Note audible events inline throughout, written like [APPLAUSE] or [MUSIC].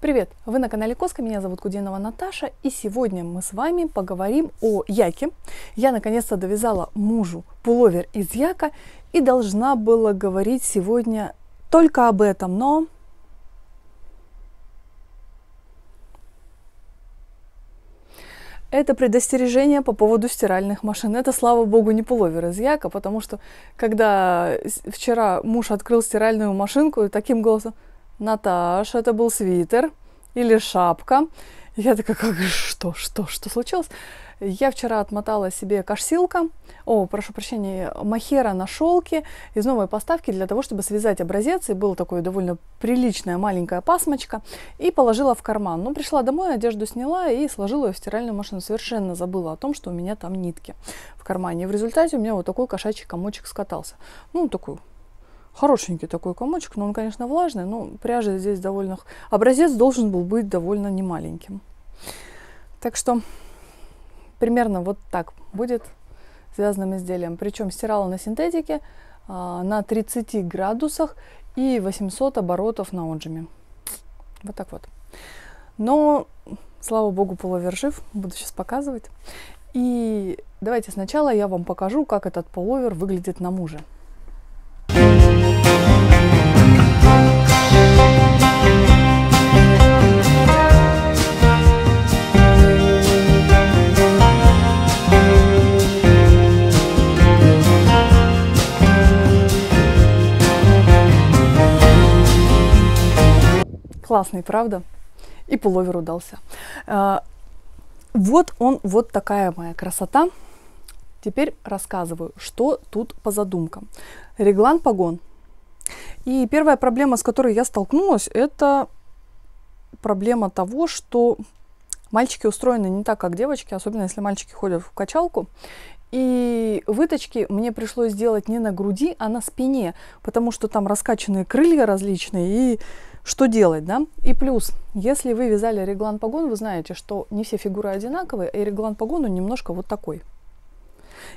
Привет! Вы на канале Коска, меня зовут Кудинова Наташа, и сегодня мы с вами поговорим о яке. Я наконец-то довязала мужу пуловер из яка и должна была говорить сегодня только об этом, но... Это предостережение по поводу стиральных машин. Это, слава богу, не пуловер из яка, потому что когда вчера муж открыл стиральную машинку, таким голосом – Наташа, это был свитер или шапка. Я такая, как, что, что, что случилось? Я вчера отмотала себе кашсилка, о, прошу прощения, махера на шелке из новой поставки для того, чтобы связать образец. И была такая довольно приличная маленькая пасмочка. И положила в карман. Ну, пришла домой, одежду сняла и сложила ее в стиральную машину. Совершенно забыла о том, что у меня там нитки в кармане. И в результате у меня вот такой кошачий комочек скатался. Ну, такой Хорошенький такой комочек, но он, конечно, влажный, но пряжа здесь довольно... Образец должен был быть довольно немаленьким. Так что примерно вот так будет связанным изделием. Причем стирала на синтетике а, на 30 градусах и 800 оборотов на отжиме. Вот так вот. Но, слава богу, полувержив, буду сейчас показывать. И давайте сначала я вам покажу, как этот половер выглядит на муже. Классный, правда? И пуловер удался. А, вот он, вот такая моя красота. Теперь рассказываю, что тут по задумкам. Реглан погон. И первая проблема, с которой я столкнулась, это проблема того, что мальчики устроены не так, как девочки, особенно если мальчики ходят в качалку. И выточки мне пришлось сделать не на груди, а на спине, потому что там раскачанные крылья различные, и что делать, да? И плюс, если вы вязали реглан погон, вы знаете, что не все фигуры одинаковые, и реглан погону немножко вот такой.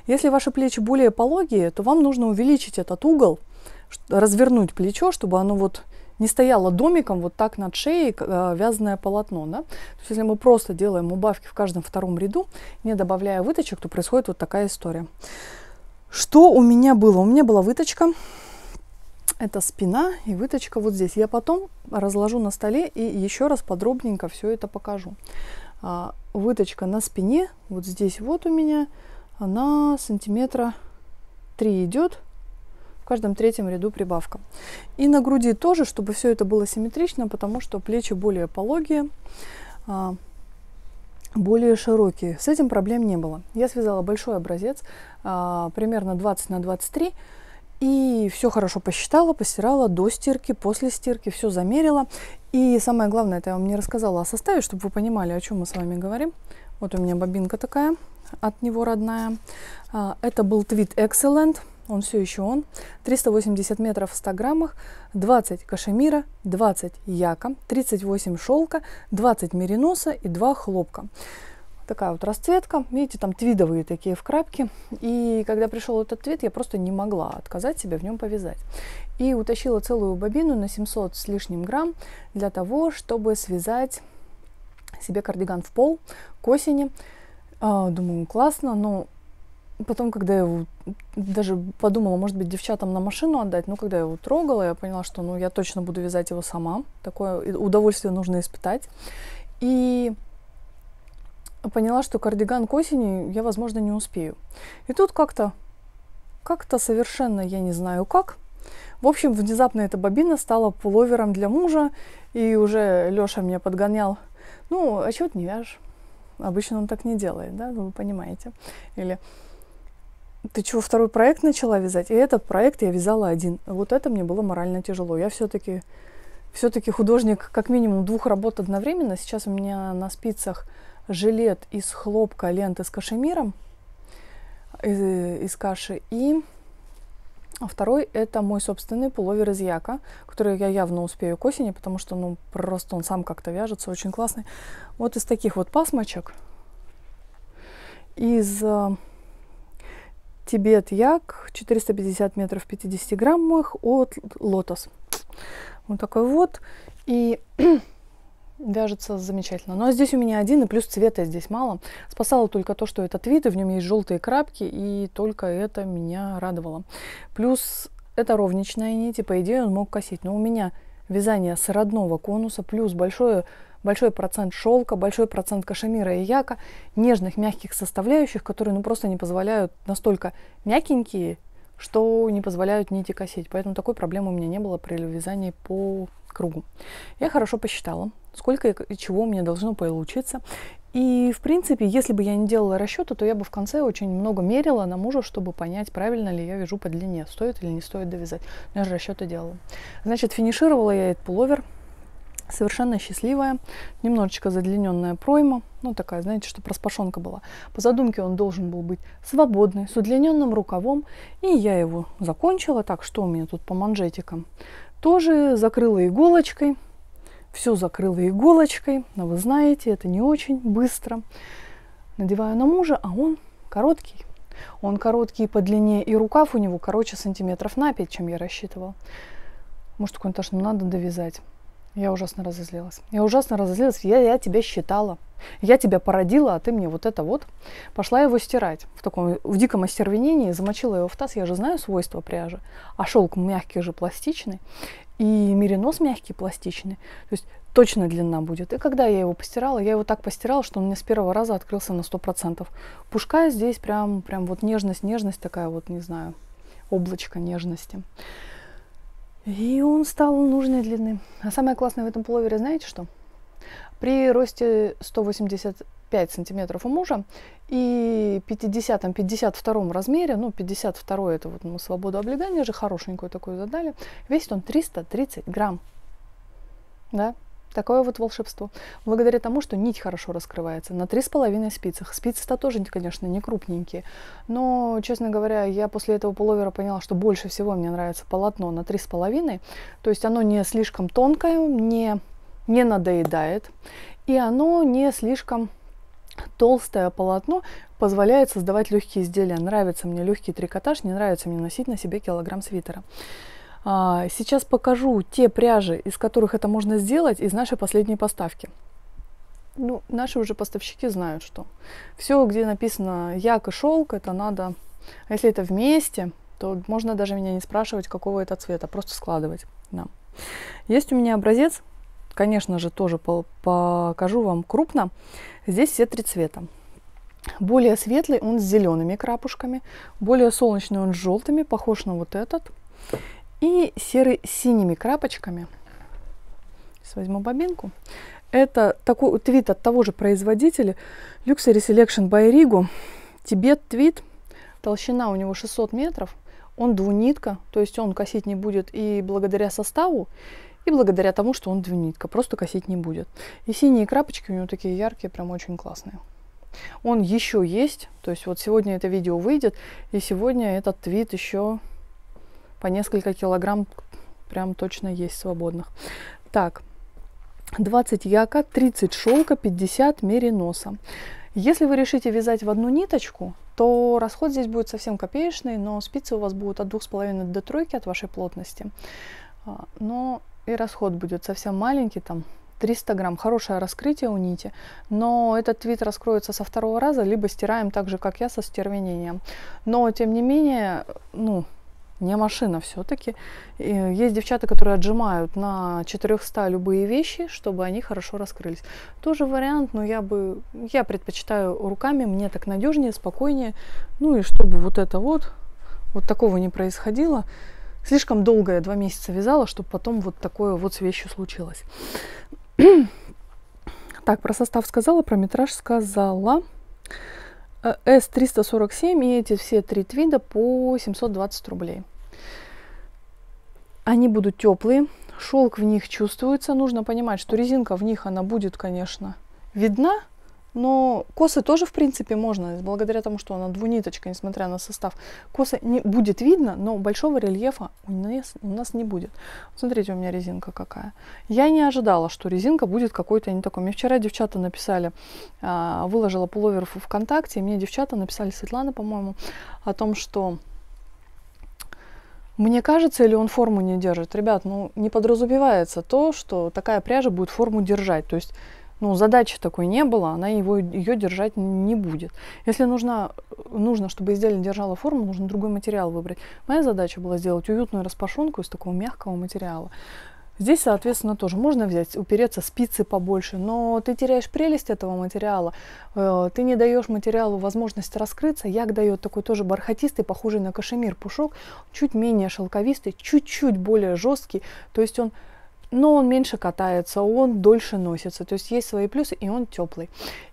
Если ваши плечи более пологие, то вам нужно увеличить этот угол, развернуть плечо, чтобы оно вот не стояло домиком вот так над шеей э, вязаное полотно. Да? То есть, если мы просто делаем убавки в каждом втором ряду, не добавляя выточек, то происходит вот такая история. Что у меня было? У меня была выточка это спина и выточка вот здесь. Я потом разложу на столе и еще раз подробненько все это покажу. А, выточка на спине, вот здесь вот у меня, она сантиметра 3 идет. В каждом третьем ряду прибавка. И на груди тоже, чтобы все это было симметрично, потому что плечи более пологие а, более широкие. С этим проблем не было. Я связала большой образец, а, примерно 20 на 23 и все хорошо посчитала, постирала до стирки, после стирки, все замерила. И самое главное, это я вам не рассказала о а составе, чтобы вы понимали, о чем мы с вами говорим. Вот у меня бобинка такая, от него родная. А, это был твит Excellent, он все еще он. 380 метров в 100 граммах, 20 кашемира, 20 яка, 38 шелка, 20 мериноса и 2 хлопка такая вот расцветка. Видите, там твидовые такие вкрапки. И когда пришел этот твид, я просто не могла отказать себе в нем повязать. И утащила целую бобину на 700 с лишним грамм для того, чтобы связать себе кардиган в пол к осени. А, думаю, классно, но потом, когда я его даже подумала, может быть, девчатам на машину отдать, но когда я его трогала, я поняла, что ну, я точно буду вязать его сама. Такое удовольствие нужно испытать. И поняла, что кардиган к осени я, возможно, не успею. И тут как-то, как-то совершенно я не знаю как. В общем, внезапно эта бобина стала пуловером для мужа, и уже Леша меня подгонял. Ну, а чего ты не вяжешь? Обычно он так не делает, да, вы понимаете. Или ты чего, второй проект начала вязать? И этот проект я вязала один. Вот это мне было морально тяжело. Я все-таки все-таки художник как минимум двух работ одновременно. Сейчас у меня на спицах жилет из хлопка ленты с кашемиром, из, э, из каши. И второй это мой собственный пуловер из яка, который я явно успею к осени, потому что ну просто он сам как-то вяжется, очень классный. Вот из таких вот пасмочек, из э, Тибет Як, 450 метров 50 граммовых от Лотос. Вот такой вот. И [CLEARS THROAT] Вяжется замечательно. но здесь у меня один, и плюс цвета здесь мало. Спасало только то, что это твит, и в нем есть желтые крапки, и только это меня радовало. Плюс это ровничная нить, и по идее он мог косить. Но у меня вязание с родного конуса, плюс большое, большой процент шелка, большой процент кашемира и яка, нежных мягких составляющих, которые ну, просто не позволяют настолько мягенькие что не позволяют нити косить. Поэтому такой проблемы у меня не было при вязании по кругу. Я хорошо посчитала, сколько и чего мне должно получиться. И, в принципе, если бы я не делала расчета, то я бы в конце очень много мерила на мужа, чтобы понять, правильно ли я вяжу по длине, стоит или не стоит довязать. Но я же расчеты делала. Значит, финишировала я этот пуловер совершенно счастливая, немножечко задлиненная пройма, ну такая, знаете, чтобы распашонка была. По задумке он должен был быть свободный, с удлиненным рукавом, и я его закончила, так, что у меня тут по манжетикам? Тоже закрыла иголочкой, все закрыла иголочкой, но вы знаете, это не очень быстро. Надеваю на мужа, а он короткий. Он короткий по длине, и рукав у него короче сантиметров на 5, чем я рассчитывала. Может, какой-нибудь даже надо довязать. Я ужасно разозлилась. Я ужасно разозлилась. Я, я тебя считала. Я тебя породила, а ты мне вот это вот. Пошла его стирать. В таком в диком остервенении замочила его в таз. Я же знаю свойства пряжи. А шелк мягкий же пластичный. И меринос мягкий пластичный. То есть точно длина будет. И когда я его постирала, я его так постирала, что он мне с первого раза открылся на 100%. Пушка здесь прям, прям вот нежность, нежность такая вот, не знаю, облачко нежности. И он стал нужной длины. А самое классное в этом пуловере, знаете что? При росте 185 сантиметров у мужа и 50-52 размере, ну 52 это вот мы свободу облегания же хорошенькую такую задали, весит он 330 грамм. Да? Такое вот волшебство. Благодаря тому, что нить хорошо раскрывается на три с половиной спицах. Спицы-то тоже, конечно, не крупненькие. Но, честно говоря, я после этого пуловера поняла, что больше всего мне нравится полотно на три с половиной, То есть оно не слишком тонкое, не, не надоедает. И оно не слишком толстое полотно позволяет создавать легкие изделия. Нравится мне легкий трикотаж, не нравится мне носить на себе килограмм свитера. А, сейчас покажу те пряжи, из которых это можно сделать, из нашей последней поставки. Ну, наши уже поставщики знают, что все, где написано як и шелк, это надо... А если это вместе, то можно даже меня не спрашивать, какого это цвета, просто складывать. Да. Есть у меня образец, конечно же, тоже покажу вам крупно. Здесь все три цвета. Более светлый он с зелеными крапушками, более солнечный он с желтыми, похож на вот этот и серый с синими крапочками. Сейчас возьму бобинку. Это такой твит от того же производителя Luxury Selection by Rigo. Тибет твит. Толщина у него 600 метров. Он двунитка, то есть он косить не будет и благодаря составу, и благодаря тому, что он двунитка. Просто косить не будет. И синие крапочки у него такие яркие, прям очень классные. Он еще есть, то есть вот сегодня это видео выйдет, и сегодня этот твит еще по несколько килограмм прям точно есть свободных. Так, 20 яка, 30 шелка, 50 мериноса. Если вы решите вязать в одну ниточку, то расход здесь будет совсем копеечный, но спицы у вас будут от 2,5 до 3 от вашей плотности. А, но и расход будет совсем маленький, там 300 грамм. Хорошее раскрытие у нити, но этот вид раскроется со второго раза, либо стираем так же, как я, со стервенением. Но, тем не менее, ну, не машина все-таки. Есть девчата, которые отжимают на 400 любые вещи, чтобы они хорошо раскрылись. Тоже вариант, но я бы, я предпочитаю руками, мне так надежнее, спокойнее. Ну и чтобы вот это вот, вот такого не происходило. Слишком долго я два месяца вязала, чтобы потом вот такое вот с вещью случилось. [CLEARS THROAT] так, про состав сказала, про метраж сказала. Э, S347 и эти все три твида по 720 рублей. Они будут теплые, шелк в них чувствуется. Нужно понимать, что резинка в них, она будет, конечно, видна, но косы тоже, в принципе, можно, благодаря тому, что она двуниточка, несмотря на состав. Косы не будет видно, но большого рельефа у нас, у нас не будет. Смотрите, у меня резинка какая. Я не ожидала, что резинка будет какой-то не такой. Мне вчера девчата написали, а, выложила пуловер в ВКонтакте, и мне девчата написали, Светлана, по-моему, о том, что мне кажется, или он форму не держит. Ребят, ну не подразумевается то, что такая пряжа будет форму держать. То есть ну, задачи такой не было, она его, ее держать не будет. Если нужно, нужно, чтобы изделие держало форму, нужно другой материал выбрать. Моя задача была сделать уютную распашонку из такого мягкого материала. Здесь, соответственно, тоже можно взять, упереться спицы побольше, но ты теряешь прелесть этого материала, э, ты не даешь материалу возможность раскрыться. Як дает такой тоже бархатистый, похожий на кашемир пушок, чуть менее шелковистый, чуть-чуть более жесткий, то есть он но он меньше катается, он дольше носится, то есть есть свои плюсы, и он теплый.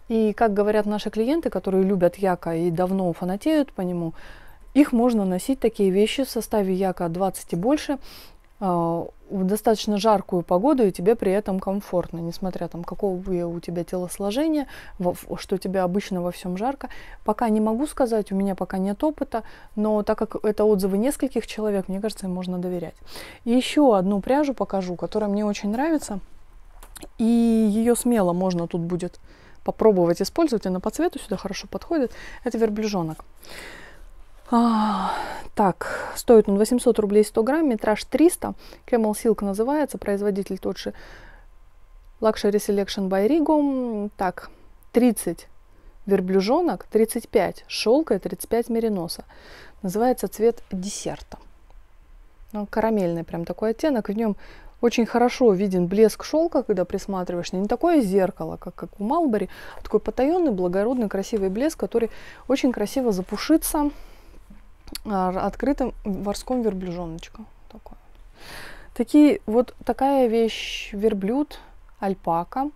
И как говорят наши клиенты, которые любят яка и давно фанатеют по нему, их можно носить такие вещи в составе яка 20 и больше а, в достаточно жаркую погоду, и тебе при этом комфортно, несмотря там, какого у тебя телосложения, что тебе обычно во всем жарко. Пока не могу сказать, у меня пока нет опыта, но так как это отзывы нескольких человек, мне кажется, им можно доверять. еще одну пряжу покажу, которая мне очень нравится, и ее смело можно тут будет попробовать использовать, она по цвету сюда хорошо подходит. Это верблюжонок. А, так, стоит он 800 рублей 100 грамм, метраж 300. Camel Silk называется, производитель тот же Luxury Selection by Rigo. Так, 30 верблюжонок, 35 шелка и 35 мериноса. Называется цвет десерта. Он ну, карамельный прям такой оттенок. В нем очень хорошо виден блеск шелка, когда присматриваешься. Не такое зеркало, как, как у Малбери, а такой потаенный, благородный, красивый блеск, который очень красиво запушится открытым ворском верблюжоночка. Такое. Такие, вот такая вещь верблюд, альпака.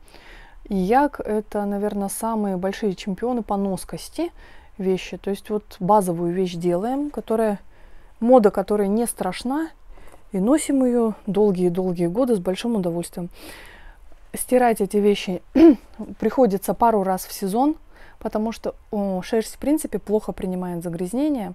И як – это, наверное, самые большие чемпионы по носкости вещи. То есть вот базовую вещь делаем, которая, мода которая не страшна, и носим ее долгие-долгие годы с большим удовольствием. Стирать эти вещи [CLEARS THROAT] приходится пару раз в сезон, потому что о, шерсть, в принципе, плохо принимает загрязнение.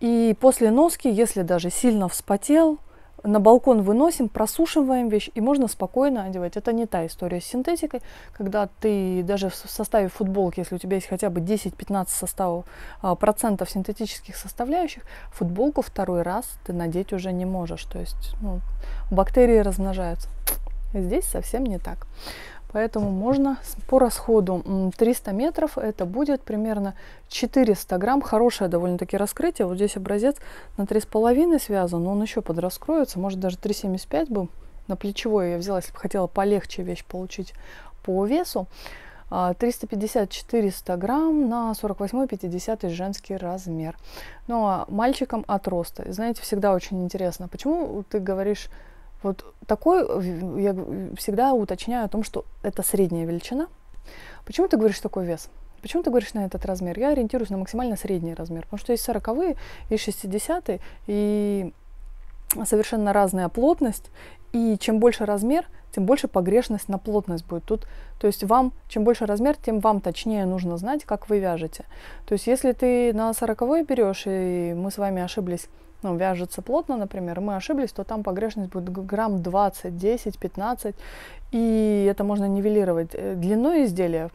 И после носки, если даже сильно вспотел, на балкон выносим, просушиваем вещь, и можно спокойно одевать. Это не та история с синтетикой, когда ты даже в составе футболки, если у тебя есть хотя бы 10-15 составов, а, процентов синтетических составляющих, футболку второй раз ты надеть уже не можешь. То есть ну, бактерии размножаются. Здесь совсем не так. Поэтому можно по расходу 300 метров, это будет примерно 400 грамм. Хорошее довольно-таки раскрытие. Вот здесь образец на 3,5 связан, но он еще подраскроется. Может даже 3,75 бы На плечевой я взяла, если бы хотела полегче вещь получить по весу. 350-400 а, грамм на 48-50 женский размер. Ну а мальчикам от роста. Знаете, всегда очень интересно, почему ты говоришь вот такой, э, я всегда уточняю о том, что это средняя величина. Почему ты говоришь такой вес? Почему ты говоришь на этот размер? Я ориентируюсь на максимально средний размер, потому что есть сороковые, есть шестидесятые и совершенно разная плотность, и чем больше размер, тем больше погрешность на плотность будет тут. То есть вам, чем больше размер, тем вам точнее нужно знать, как вы вяжете. То есть если ты на сороковой берешь, и мы с вами ошиблись ну, вяжется плотно, например, мы ошиблись, то там погрешность будет грамм 20, 10, 15, и это можно нивелировать э, длиной изделия,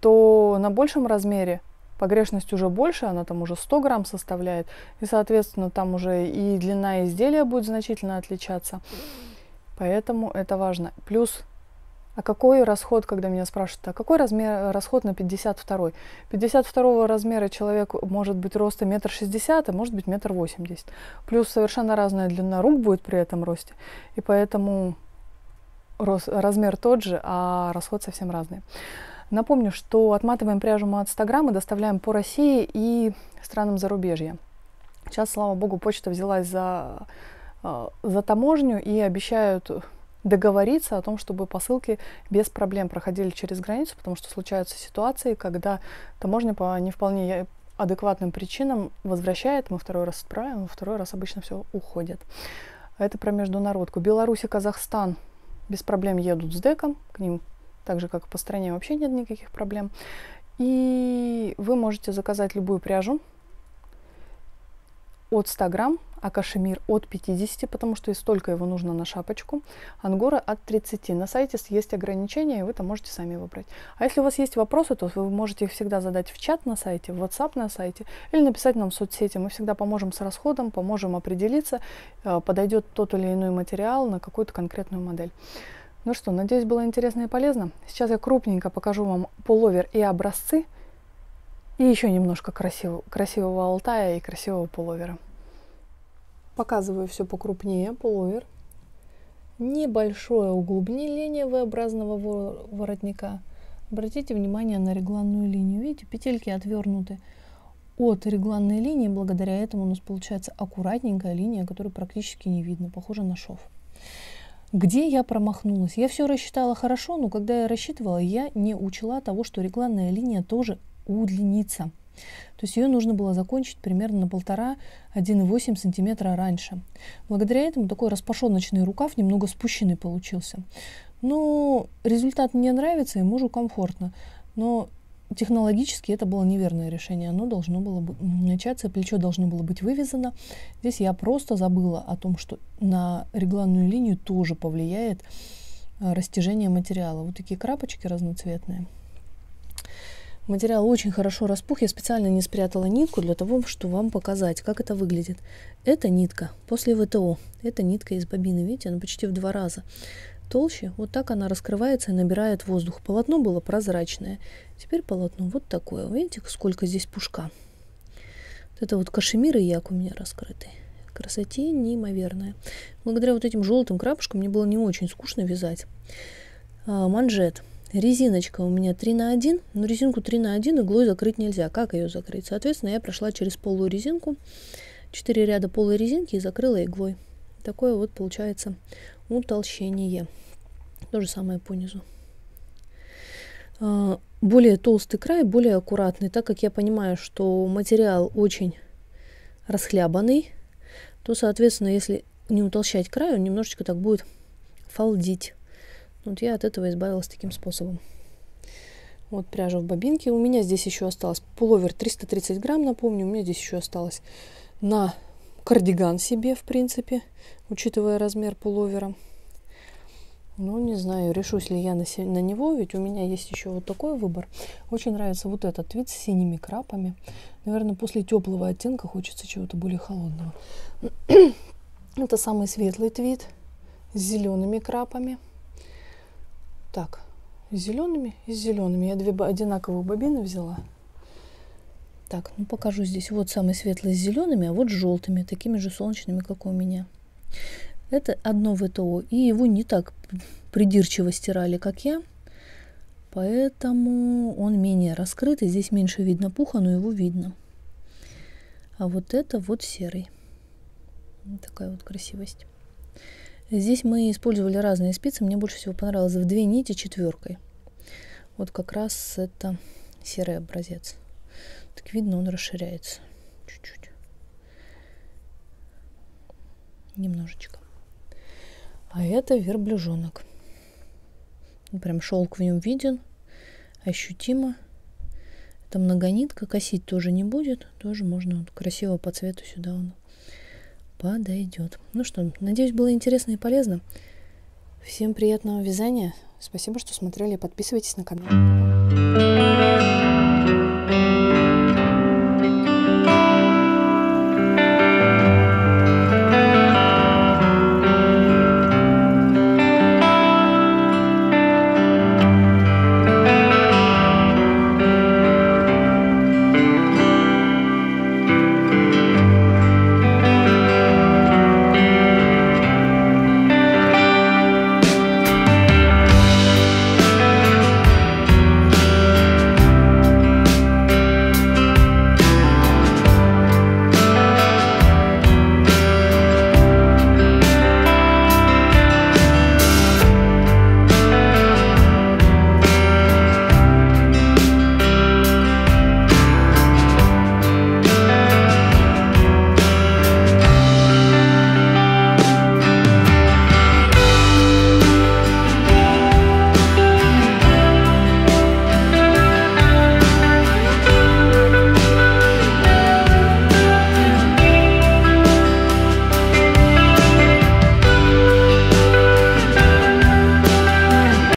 то на большем размере погрешность уже больше, она там уже 100 грамм составляет, и, соответственно, там уже и длина изделия будет значительно отличаться. Поэтому это важно. Плюс а какой расход, когда меня спрашивают, а какой размер расход на 52 -й? 52 размера человек может быть роста метр шестьдесят, а может быть метр восемьдесят. Плюс совершенно разная длина рук будет при этом росте, и поэтому рост, размер тот же, а расход совсем разный. Напомню, что отматываем пряжу мы от 100 грамм и доставляем по России и странам зарубежья. Сейчас, слава богу, почта взялась за, э, за таможню и обещают договориться о том, чтобы посылки без проблем проходили через границу, потому что случаются ситуации, когда таможня по не вполне адекватным причинам возвращает, мы второй раз отправим, второй раз обычно все уходит. Это про международку. Беларусь и Казахстан без проблем едут с деком, к ним так же, как и по стране, вообще нет никаких проблем. И вы можете заказать любую пряжу, от 100 грамм, а кашемир от 50, потому что и столько его нужно на шапочку. Ангора от 30. На сайте есть ограничения, и вы там можете сами выбрать. А если у вас есть вопросы, то вы можете их всегда задать в чат на сайте, в WhatsApp на сайте или написать нам в соцсети. Мы всегда поможем с расходом, поможем определиться, э, подойдет тот или иной материал на какую-то конкретную модель. Ну что, надеюсь, было интересно и полезно. Сейчас я крупненько покажу вам пуловер и образцы – и еще немножко красивого, красивого алтая и красивого пуловера. Показываю все покрупнее. Пуловер. Небольшое углубление V-образного воротника. Обратите внимание на регланную линию. Видите, петельки отвернуты от регланной линии. Благодаря этому у нас получается аккуратненькая линия, которую практически не видно. Похоже на шов. Где я промахнулась? Я все рассчитала хорошо, но когда я рассчитывала, я не учла того, что регланная линия тоже удлиниться. То есть ее нужно было закончить примерно на полтора 1,8 сантиметра раньше. Благодаря этому такой распашоночный рукав немного спущенный получился. Но ну, результат мне нравится и мужу комфортно. Но технологически это было неверное решение. Оно должно было начаться, плечо должно было быть вывязано. Здесь я просто забыла о том, что на регланную линию тоже повлияет э, растяжение материала. Вот такие крапочки разноцветные. Материал очень хорошо распух, я специально не спрятала нитку для того, чтобы вам показать, как это выглядит. Это нитка после ВТО, это нитка из бобины, видите, она почти в два раза толще. Вот так она раскрывается и набирает воздух. Полотно было прозрачное, теперь полотно вот такое. Видите, сколько здесь пушка. Вот это вот кашемир и як у меня раскрытый. Красоте неимоверная. Благодаря вот этим желтым крапушкам мне было не очень скучно вязать. А, манжет. Резиночка у меня 3 на 1, но ну, резинку 3 на 1 иглой закрыть нельзя. Как ее закрыть? Соответственно, я прошла через полую резинку, 4 ряда полой резинки и закрыла иглой. Такое вот получается утолщение. То же самое по низу. А, более толстый край, более аккуратный, так как я понимаю, что материал очень расхлябанный, то, соответственно, если не утолщать край, он немножечко так будет фалдить. Вот я от этого избавилась таким способом. Вот пряжа в бобинке. У меня здесь еще осталось пуловер 330 грамм, напомню. У меня здесь еще осталось на кардиган себе, в принципе, учитывая размер пуловера. Ну, не знаю, решусь ли я на, на него, ведь у меня есть еще вот такой выбор. Очень нравится вот этот вид с синими крапами. Наверное, после теплого оттенка хочется чего-то более холодного. [CLEARS THROAT] Это самый светлый твит с зелеными крапами. Так, с зелеными и с зелеными. Я две одинаковые бобины взяла. Так, ну покажу здесь. Вот самый светлый с зелеными, а вот с желтыми, такими же солнечными, как у меня. Это одно ВТО, и его не так придирчиво стирали, как я. Поэтому он менее раскрытый, здесь меньше видно пуха, но его видно. А вот это вот серый. такая вот красивость. Здесь мы использовали разные спицы. Мне больше всего понравилось в две нити четверкой. Вот как раз это серый образец. Так видно, он расширяется чуть-чуть. Немножечко. А это верблюжонок. Прям шелк в нем виден, ощутимо. Это многонитка, косить тоже не будет. Тоже можно вот красиво по цвету сюда он подойдет. Ну что, надеюсь, было интересно и полезно. Всем приятного вязания. Спасибо, что смотрели. Подписывайтесь на канал.